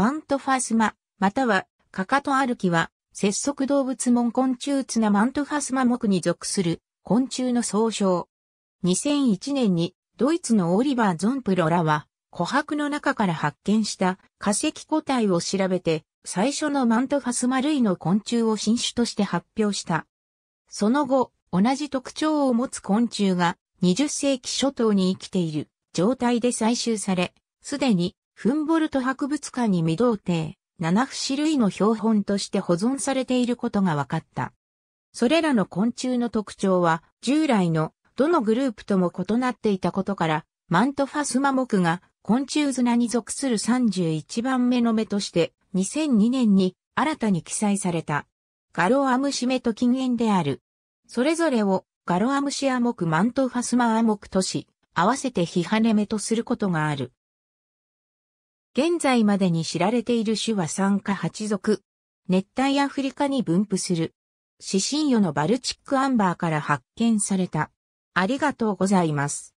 マントファスマ、または、かかと歩きは、節足動物門昆虫綱マントファスマ目に属する昆虫の総称。2001年にドイツのオリバー・ゾンプロらは琥珀の中から発見した化石個体を調べて最初のマントファスマ類の昆虫を新種として発表した。その後、同じ特徴を持つ昆虫が20世紀初頭に生きている状態で採集され、すでにフンボルト博物館に未同定、七不種類の標本として保存されていることが分かった。それらの昆虫の特徴は、従来のどのグループとも異なっていたことから、マントファスマ目が昆虫綱に属する31番目の目として2002年に新たに記載された。ガロアムシ目と禁煙である。それぞれをガロアムシア目マントファスマア目とし、合わせてヒハネ目とすることがある。現在までに知られている種は3か八属。熱帯アフリカに分布する。死神魚のバルチックアンバーから発見された。ありがとうございます。